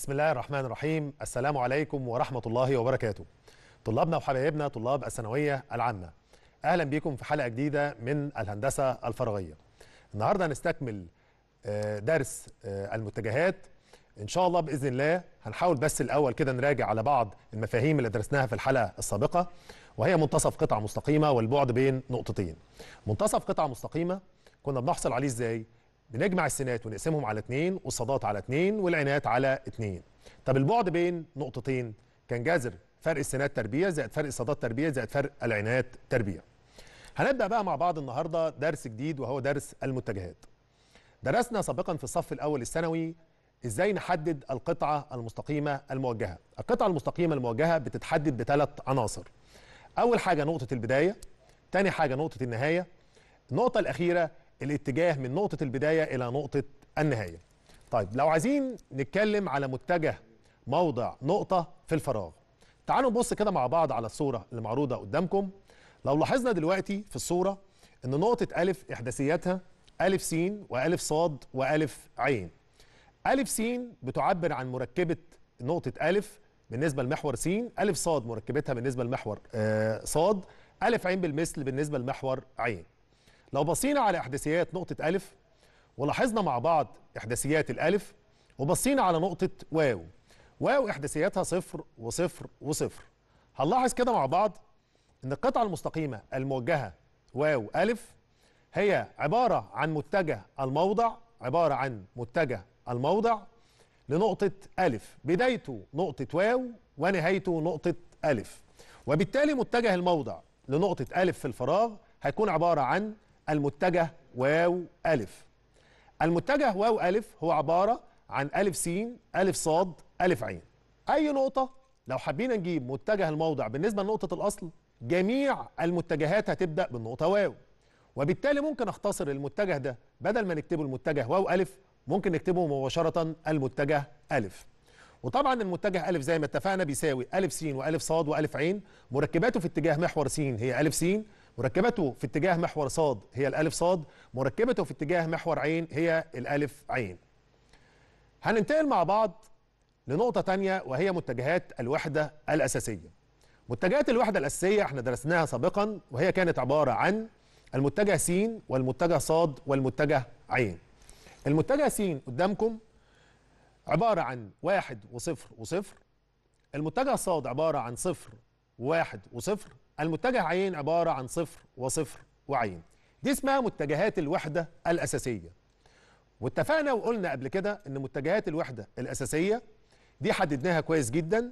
بسم الله الرحمن الرحيم السلام عليكم ورحمة الله وبركاته طلابنا وحبايبنا طلاب الثانوية العامة أهلا بكم في حلقة جديدة من الهندسة الفراغية النهاردة هنستكمل آه، درس آه، المتجهات إن شاء الله بإذن الله هنحاول بس الأول كده نراجع على بعض المفاهيم اللي درسناها في الحلقة السابقة وهي منتصف قطعة مستقيمة والبعد بين نقطتين منتصف قطعة مستقيمة كنا بنحصل عليه إزاي؟ بنجمع السينات ونقسمهم على اثنين والصادات على اثنين والعينات على اثنين طب البعد بين نقطتين كان جذر فرق السينات تربيه زائد فرق الصادات تربيه زائد فرق العينات تربيه هنبدا بقى مع بعض النهارده درس جديد وهو درس المتجهات درسنا سابقا في الصف الاول الثانوي ازاي نحدد القطعه المستقيمه الموجهه القطعه المستقيمه الموجهه بتتحدد بثلاث عناصر اول حاجه نقطه البدايه تاني حاجه نقطه النهايه النقطه الاخيره الاتجاه من نقطه البدايه الى نقطه النهايه طيب لو عايزين نتكلم على متجه موضع نقطه في الفراغ تعالوا نبص كده مع بعض على الصوره اللي معروضه قدامكم لو لاحظنا دلوقتي في الصوره ان نقطه الف احداثياتها الف س والف ص والف عين ألف س بتعبر عن مركبة نقطة ألف بالنسبة لمحور س، ألف ص مركبتها بالنسبة لمحور آه، ص، ألف عين بالمثل بالنسبة لمحور عين. لو بصينا على احداثيات نقطه الف ولاحظنا مع بعض احداثيات الالف وبصينا على نقطه واو واو احداثياتها صفر وصفر وصفر هنلاحظ كده مع بعض ان القطعه المستقيمه الموجهه واو الف هي عباره عن متجه الموضع عباره عن متجه الموضع لنقطه الف بدايته نقطه واو ونهايته نقطه الف وبالتالي متجه الموضع لنقطه الف في الفراغ هيكون عباره عن المتجه واو ألف المتجه واو ألف هو عبارة عن ألف سين ألف صاد ألف عين أي نقطة لو حبينا نجيب متجه الموضع بالنسبة لنقطة الأصل جميع المتجهات هتبدأ بالنقطة واو وبالتالي ممكن أختصر المتجه ده بدل ما نكتبه المتجه واو ألف ممكن نكتبه مباشرة المتجه ألف وطبعا المتجه ألف زي ما اتفقنا بيساوي ألف سين وألف صاد وألف عين مركباته في اتجاه محور سين هي ألف سين مركبته في اتجاه محور صاد هي الألف صاد مركبته في اتجاه محور عين هي الألف عين هننتقل مع بعض لنقطة تانية وهي متجهات الوحدة الأساسية متجهات الوحدة الأساسية احنا درسناها سابقا وهي كانت عبارة عن المتجه س والمتجه صاد والمتجه عين المتجه س قدامكم عبارة عن واحد وصفر وصفر المتجه صاد عبارة عن صفر وواحد وصفر المتجه عين عبارة عن صفر وصفر وعين دي اسمها متجهات الوحدة الأساسية واتفقنا وقلنا قبل كده ان متجهات الوحدة الأساسية دي حددناها كويس جدا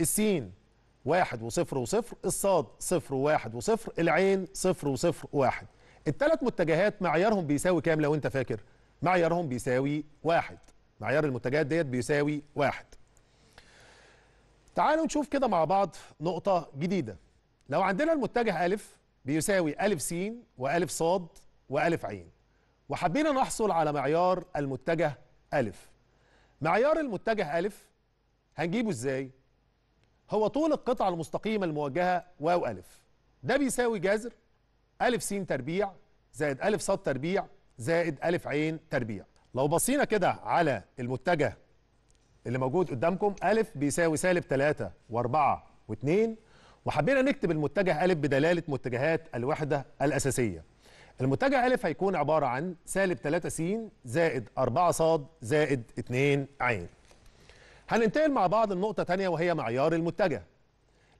السين واحد وصفر وصفر الصاد صفر وواحد وصفر العين صفر وصفر وواحد الثلاث متجهات معيارهم بيساوي كام لو انت فاكر معيارهم بيساوي واحد معيار المتجهات ديت بيساوي واحد تعالوا نشوف كده مع بعض نقطة جديدة لو عندنا المتجه ألف بيساوي ألف س وألف ص وألف عين وحبينا نحصل على معيار المتجه ألف معيار المتجه ألف هنجيبه إزاي؟ هو طول القطعة المستقيمة الموجهة واو ألف ده بيساوي جذر ألف س تربيع زائد ألف ص تربيع زائد ألف عين تربيع لو بصينا كده على المتجه اللي موجود قدامكم ألف بيساوي سالب 3 و4 و2 وحبينا نكتب المتجه ألف بدلالة متجهات الوحدة الأساسية المتجه ألف هيكون عبارة عن سالب 3 س زائد 4 ص زائد 2 ع هننتقل مع بعض لنقطة تانية وهي معيار المتجه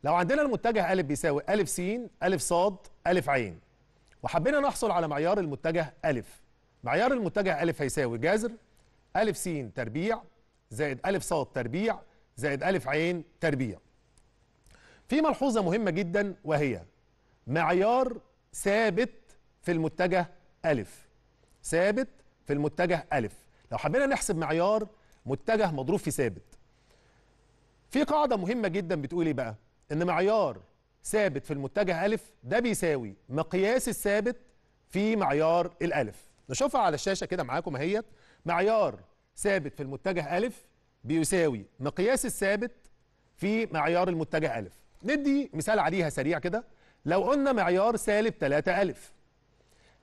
لو عندنا المتجه ألف بيساوي ألف س ألف ص ألف ع وحبينا نحصل على معيار المتجه ألف معيار المتجه ألف هيساوي جذر ألف س تربيع زائد ألف ص تربيع زائد ألف ع تربيع في ملحوظة مهمة جدا وهي معيار ثابت في المتجه ألف ثابت في المتجه ألف لو حبينا نحسب معيار متجه مضروب في ثابت في قاعدة مهمة جدا بتقول ايه بقى ان معيار ثابت في المتجه ألف ده بيساوي مقياس الثابت في معيار الألف نشوفها على الشاشة كده معاكم هي معيار ثابت في المتجه ألف بيساوي مقياس الثابت في معيار المتجه ألف ندي مثال عليها سريع كده لو قلنا معيار سالب 3 ألف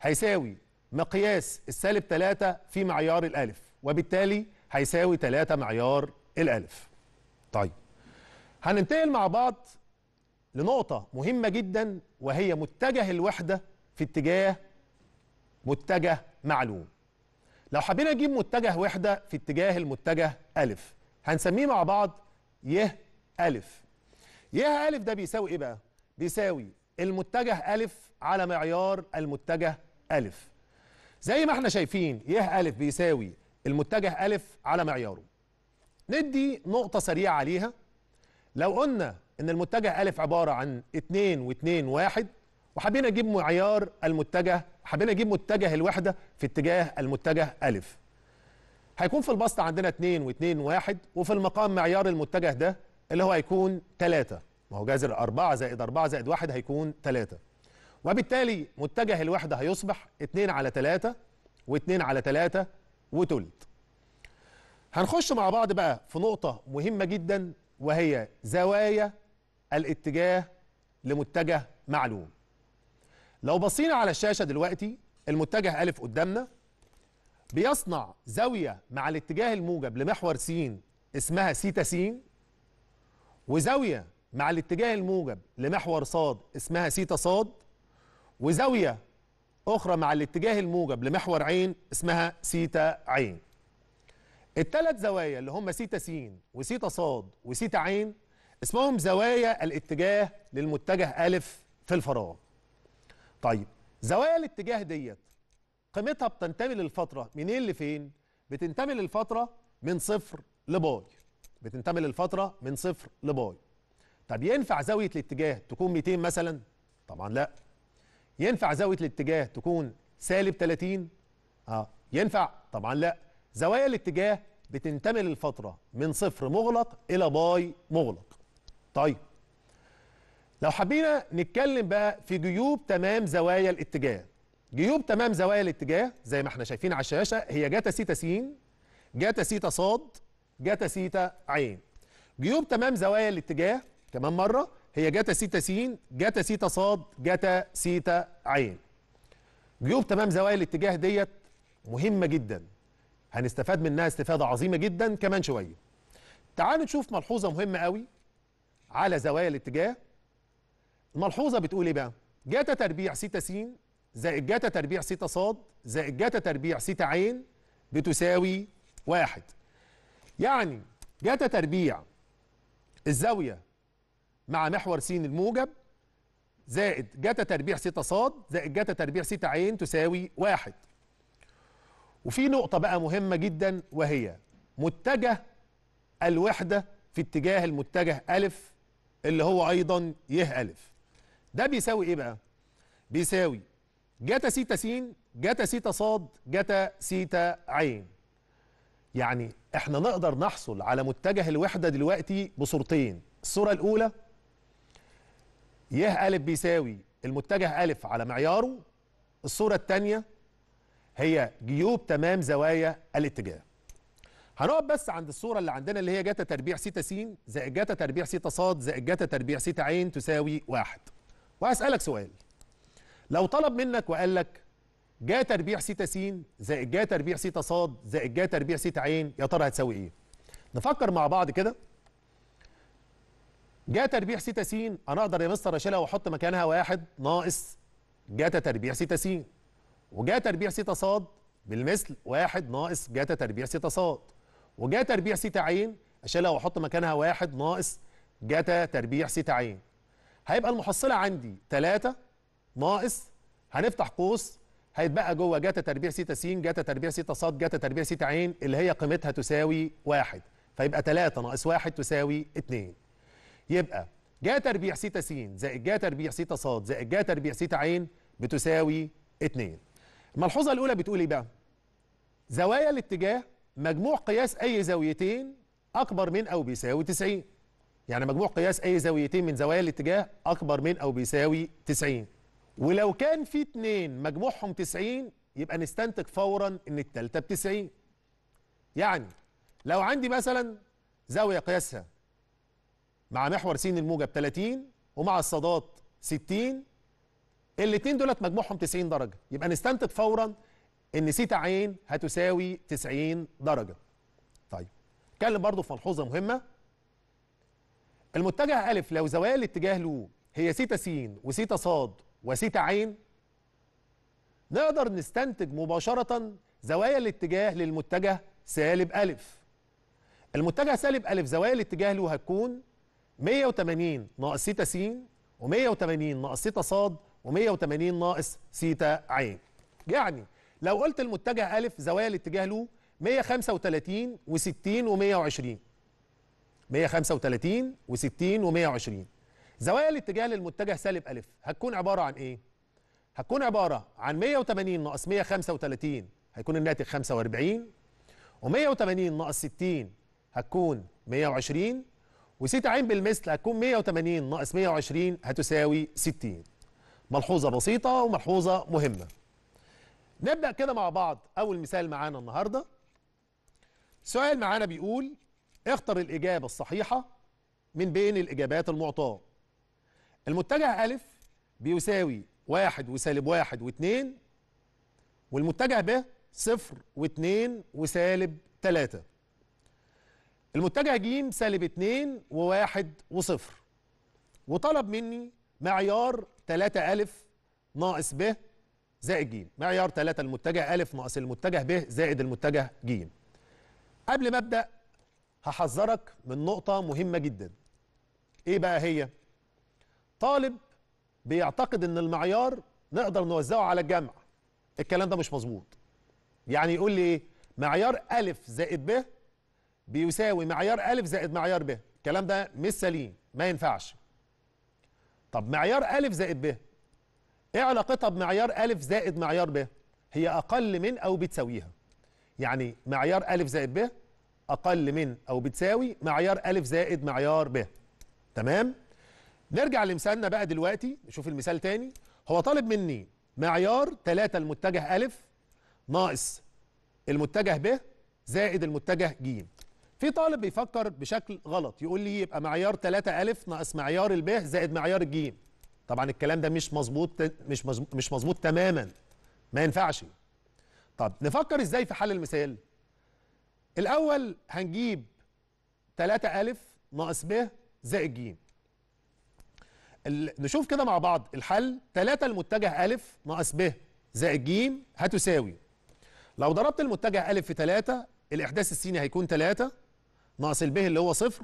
هيساوي مقياس السالب 3 في معيار الألف وبالتالي هيساوي 3 معيار الألف طيب هننتقل مع بعض لنقطة مهمة جدا وهي متجه الوحدة في اتجاه متجه معلوم لو حبينا نجيب متجه وحدة في اتجاه المتجه ألف هنسميه مع بعض ي ألف ياها ا ده بيساوي إيه بقى؟ بيساوي المتجه ا على معيار المتجه ا زي ما احنا شايفين يه ا بيساوي المتجه ا على معياره ندي نقطة سريعة عليها لو قلنا إن المتجه ا عبارة عن 2 و2 1 وحابين أجيب معيار المتجه حابين أجيب متجه الوحدة في اتجاه المتجه ا هيكون في البسط عندنا 2 و2 1 وفي المقام معيار المتجه ده اللي هو هيكون 3 ما هو جذر 4 زائد 4 زائد 1 هيكون 3 وبالتالي متجه الوحدة هيصبح 2 على 3 و2 على 3 وتلت هنخش مع بعض بقى في نقطة مهمة جدا وهي زوايا الاتجاه لمتجه معلوم لو بصينا على الشاشة دلوقتي المتجه ا قدامنا بيصنع زاوية مع الاتجاه الموجب لمحور س اسمها سيتا س وزاوية مع الاتجاه الموجب لمحور صاد اسمها سيتا صاد وزاوية أخرى مع الاتجاه الموجب لمحور عين اسمها سيتا عين الثلاث زوايا اللي هم سيتا س وسيتا صاد وسيتا عين اسمهم زوايا الاتجاه للمتجه أ في الفراغ طيب زوايا الاتجاه ديت قيمتها بتنتمي للفترة منين لفين؟ بتنتمي للفترة من صفر لباي بتنتمي للفتره من صفر لباي طب ينفع زاويه الاتجاه تكون 200 مثلا طبعا لا ينفع زاويه الاتجاه تكون سالب 30 اه ينفع طبعا لا زوايا الاتجاه بتنتمي للفتره من صفر مغلق الى باي مغلق طيب لو حبينا نتكلم بقى في جيوب تمام زوايا الاتجاه جيوب تمام زوايا الاتجاه زي ما احنا شايفين على الشاشه هي جتا سيتا س جتا سيتا ص جتا سيتا عين جيوب تمام زوايا الاتجاه كمان مرة هي جتا سيتا سين جتا سيتا صاد جتا سيتا عين جيوب تمام زوايا الاتجاه ديت مهمة جدا هنستفاد منها استفادة عظيمة جدا كمان شوية تعالوا نشوف ملحوظة مهمة قوي على زوايا الاتجاه الملحوظة بتقول ايه بقى جتا تربيع سيتا سين زائد جتا تربيع سيتا صاد زائد جتا تربيع سيتا عين بتساوي واحد يعني جتا تربيع الزاويه مع محور س الموجب زائد جتا تربيع س ص زائد جتا تربيع س ع تساوي واحد وفي نقطة بقى مهمة جدا وهي متجه الوحدة في اتجاه المتجه أ اللي هو أيضا ي أ ده بيساوي إيه بقى؟ بيساوي جتا سيتا س جتا سيتا ص جتا سيتا ع يعني احنا نقدر نحصل على متجه الوحدة دلوقتي بصورتين الصورة الأولى يه ألف بيساوي المتجه ألف على معياره الصورة الثانية هي جيوب تمام زوايا الاتجاه هنقف بس عند الصورة اللي عندنا اللي هي جاتا تربيع سيتا س زائد جاتا تربيع سيتا ص زائد جاتا تربيع سيتا ع تساوي واحد وهسألك سؤال لو طلب منك وقال لك جا تربيع سيتا سين زائد جا تربيع سيتا صاد زائد جا تربيع سيتا عين يا ترى هتساوي ايه نفكر مع بعض كده جا تربيع سيتا سين انا اقدر يا مستر اشيلها واحط مكانها واحد ناقص جتا تربيع سيتا سين وجا تربيع سيتا صاد بالمثل واحد ناقص جتا تربيع سيتا صاد وجا تربيع سيتا عين اشيلها واحط مكانها واحد ناقص جتا تربيع سيتا عين هيبقى المحصله عندي 3 ناقص هنفتح قوس هيتبقى جوه جتا تربيع سيتا س جتا تربيع سيتا ص جتا تربيع سيتا ع اللي هي قيمتها تساوي واحد فيبقى 3 ناقص 1 تساوي 2 يبقى جا تربيع سيتا س زائد جا تربيع سيتا ص زائد جا تربيع سيتا ع بتساوي 2 الملحوظه الاولى بتقول ايه بقى زوايا الاتجاه مجموع قياس اي زاويتين اكبر من او بيساوي 90 يعني مجموع قياس اي زاويتين من زوايا الاتجاه اكبر من او بيساوي 90 ولو كان في اتنين مجموعهم 90 يبقى نستنتج فورا ان الثالثه ب 90 يعني لو عندي مثلا زاوية قياسها مع محور س الموجة ب 30 ومع الصادات 60 الاثنين دولت مجموعهم 90 درجة يبقى نستنتج فورا ان سيتا عين هتساوي 90 درجة طيب اتكلم برضو في ملحوظة مهمة المتجه أ لو زوايا الاتجاه له هي سيتا س وسيتا ص وثيتا عين نقدر نستنتج مباشرة زوايا الاتجاه للمتجه سالب ألف المتجه سالب ألف زوايا الاتجاه له هتكون 180 ناقص سيتا س و180 ناقص سيتا ص و180 ناقص سيتا عين يعني لو قلت المتجه ألف زوايا الاتجاه له 135 و60 و120 135 و60 و120 زوايا الاتجاه للمتجه سالب ألف هتكون عبارة عن إيه؟ هتكون عبارة عن 180 ناقص 135 هيكون الناتج 45 و180 ناقص 60 هتكون 120 و س عين بالمثل هتكون 180 ناقص 120 هتساوي 60 ملحوظة بسيطة وملحوظة مهمة نبدأ كده مع بعض أول مثال معانا النهاردة سؤال معانا بيقول اختر الإجابة الصحيحة من بين الإجابات المعطاة المتجه ألف بيساوي واحد وسالب واحد واتنين والمتجه ب صفر واتنين وسالب تلاتة المتجه ج سالب اتنين وواحد وصفر وطلب مني معيار تلاتة ألف ناقص ب زائد ج معيار تلاتة المتجه أ ناقص المتجه ب زائد المتجه ج قبل ما ابدا هحذرك من نقطه مهمه جدا ايه بقى هي طالب بيعتقد ان المعيار نقدر نوزعه على الجمع الكلام ده مش مظبوط يعني يقول لي ايه معيار الف زائد ب بيساوي معيار الف زائد معيار ب الكلام ده مش سليم ما ينفعش طب معيار الف زائد ب ايه علاقتها بمعيار الف زائد معيار ب هي اقل من او بتساويها يعني معيار الف زائد ب اقل من او بتساوي معيار الف زائد معيار ب تمام نرجع لمثالنا بقى دلوقتي نشوف المثال تاني هو طالب مني معيار 3 المتجه أ ناقص المتجه ب زائد المتجه ج في طالب بيفكر بشكل غلط يقول لي يبقى معيار 3 أ ناقص معيار الب زائد معيار الج طبعا الكلام ده مش مظبوط مش مظبوط مش مظبوط تماما ما ينفعش طب نفكر ازاي في حل المثال الاول هنجيب 3 أ ناقص ب زائد ج نشوف كده مع بعض الحل 3 المتجه أ ناقص ب زائد ج هتساوي لو ضربت المتجه أ في 3 الإحداث السيني هيكون 3 ناقص ب اللي هو صفر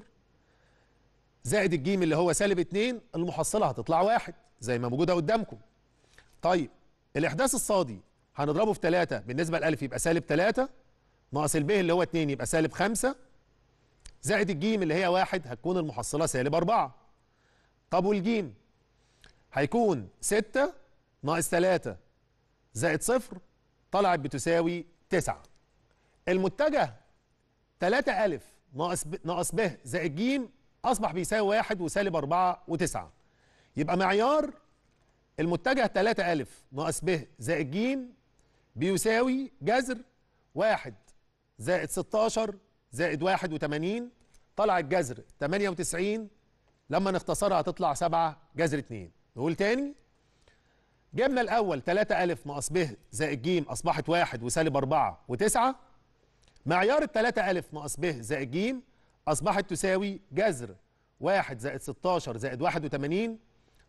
زائد الجيم اللي هو سالب 2 المحصلة هتطلع واحد زي ما موجودة قدامكم طيب الإحداث الصادي هنضربه في 3 بالنسبة للألف يبقى سالب 3 ناقص ب اللي هو 2 يبقى سالب 5 زائد الجيم اللي هي واحد هتكون المحصلة سالب 4 طب والجيم هيكون 6 ناقص 3 زائد صفر طلعت بتساوي 9 المتجه 3 ألف ناقص ب ناقص ب زائد جيم أصبح بيساوي 1 وسالب 4 و9 يبقى معيار المتجه 3 ألف ناقص ب زائد جيم بيساوي جذر 1 زائد 16 زائد 81 طلع الجذر 98 لما نختصرها هتطلع 7 جذر 2 نقول تاني جبنا الاول 3 الف ناقص ب زائد ج اصبحت 1 وسالب 4 و9 معيار ال 3 الف ناقص ب زائد ج اصبحت تساوي جذر 1 زائد 16 زائد 81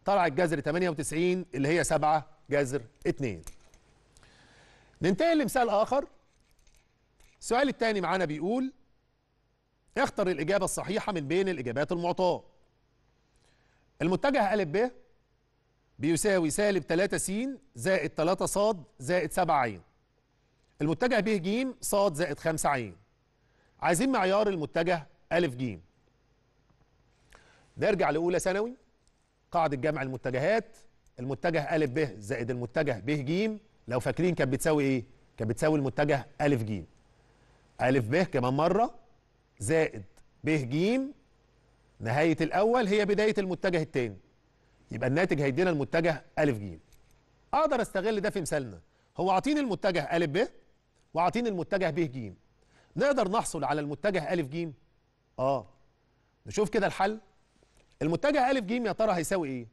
طلعت جذر 98 اللي هي 7 جذر 2 ننتقل لمثال اخر السؤال الثاني معانا بيقول اختر الاجابه الصحيحه من بين الاجابات المعطاه المتجه ا ب بيساوي سالب 3 س زائد 3 ص زائد 7 ع المتجه ب ج ص زائد 5 ع عايزين معيار المتجه ا ج نرجع لاولى ثانوي قاعده جمع المتجهات المتجه ا ب زائد المتجه ب ج لو فاكرين كانت بتساوي ايه كانت بتساوي المتجه ا ج ا ب كمان مره زائد ب ج نهاية الأول هي بداية المتجه الثاني يبقى الناتج هيدينا المتجه أ ج أقدر أستغل ده في مثالنا هو عاطيني المتجه أ ب وعاطيني المتجه ب ج نقدر نحصل على المتجه أ ج آه نشوف كده الحل المتجه أ ج يا ترى هيساوي إيه؟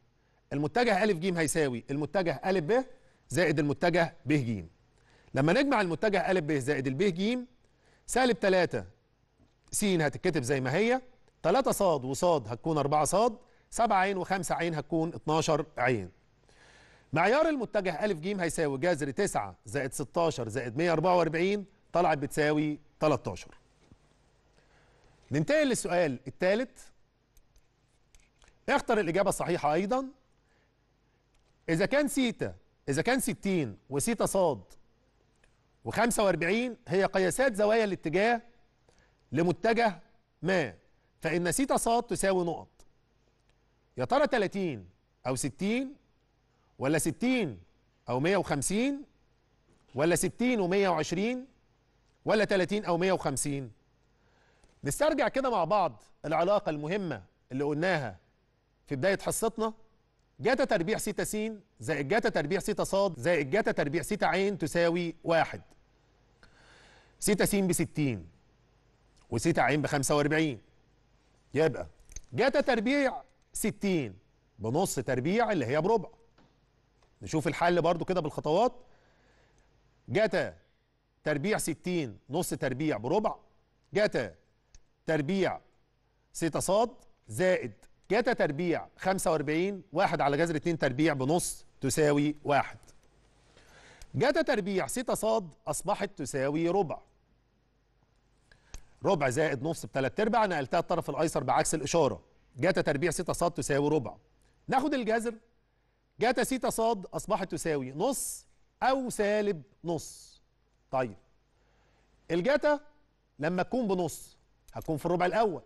المتجه أ ج هيساوي المتجه أ ب زائد المتجه ب ج لما نجمع المتجه أ ب زائد الب ج سالب 3 س هتتكتب زي ما هي 3 صاد وصاد هتكون 4 صاد 7 عين و5 عين هتكون 12 عين معيار المتجه أ ج هيساوي جذر 9 زائد 16 زائد 144 طلعت بتساوي 13 ننتقل للسؤال الثالث اختر الإجابة الصحيحة أيضا إذا كان سيتا إذا كان 60 وسيتا صاد و45 هي قياسات زوايا الاتجاه لمتجه ما فإن سيتا ص تساوي نقط يا ترى 30 أو 60 ولا 60 أو 150 ولا 60 و120 ولا 30 أو 150 نسترجع كده مع بعض العلاقة المهمة اللي قلناها في بداية حصتنا جتا تربيع سيتا س زائد جتا تربيع سيتا ص زائد جتا تربيع سيتا ع تساوي واحد سيتا س ب 60 وسيتا ع ب 45 يبقى جتا تربيع 60 بنص تربيع اللي هي بربع نشوف الحل برضو كده بالخطوات جتا تربيع 60 نص تربيع بربع جتا تربيع 6 صاد زائد جتا تربيع 45 واحد على جذر 2 تربيع بنص تساوي واحد جتا تربيع 6 صاد أصبحت تساوي ربع ربع زائد نص بثلاث ارباع نقلتها الطرف الايسر بعكس الاشاره جتا تربيع سيتا ص تساوي ربع ناخد الجذر جتا سيتا ص اصبحت تساوي نص او سالب نص طيب الجتا لما تكون بنص هتكون في الربع الاول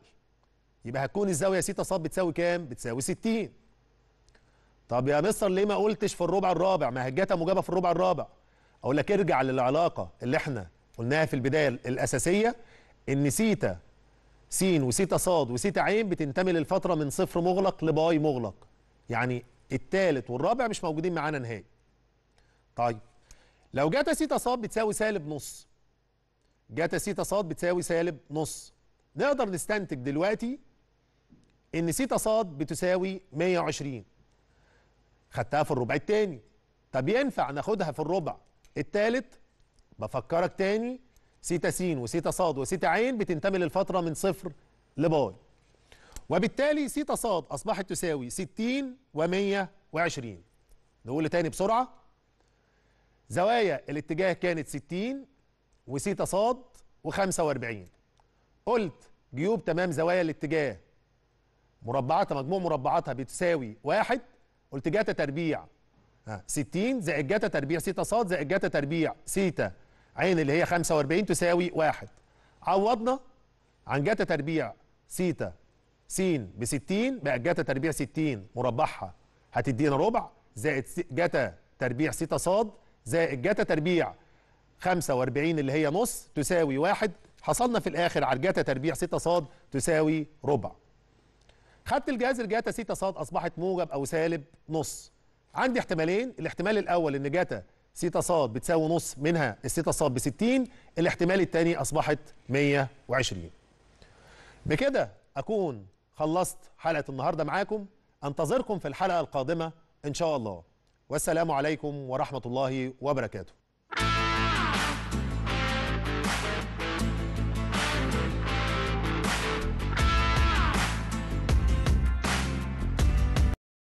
يبقى هتكون الزاويه سيتا ص بتساوي كام بتساوي 60 طب يا مستر ليه ما قلتش في الربع الرابع ما هي الجتا موجبه في الربع الرابع اقول لك ارجع للعلاقه اللي احنا قلناها في البدايه الاساسيه ان سيتا س وسيتا ص وسيتا ع بتنتمي للفتره من صفر مغلق لباي مغلق يعني الثالث والرابع مش موجودين معانا نهائي طيب لو جتا سيتا ص بتساوي سالب نص جتا سيتا ص بتساوي سالب نص نقدر نستنتج دلوقتي ان سيتا ص بتساوي 120 خدتها في الربع الثاني طب ينفع ناخدها في الربع الثالث بفكرك تاني سيتا س وسيتا ص وسيتا ع بتنتمي للفتره من صفر لباي وبالتالي سيتا ص اصبحت تساوي 60 و120 نقول تاني بسرعه زوايا الاتجاه كانت 60 وسيتا ص و45 قلت جيوب تمام زوايا الاتجاه مربعاتها مجموع مربعاتها بتساوي واحد قلت جتا تربيع 60 زائد جتا تربيع سيتا ص زائد جتا تربيع سيتا عين اللي هي 45 تساوي 1 عوضنا عن جتا تربيع سيتا س ب 60 بقت جتا تربيع 60 مربعها هتدينا ربع زائد جتا تربيع سيتا ص زائد جتا تربيع 45 اللي هي نص تساوي 1 حصلنا في الاخر على الجتا تربيع سيتا ص تساوي ربع خدت الجذر الجتا سيتا ص اصبحت موجب او سالب نص عندي احتمالين الاحتمال الاول ان جتا سيتا ص بتساوي نص منها السيتا ص ب 60 الاحتمال الثاني اصبحت 120 بكده اكون خلصت حلقه النهارده معاكم انتظركم في الحلقه القادمه ان شاء الله والسلام عليكم ورحمه الله وبركاته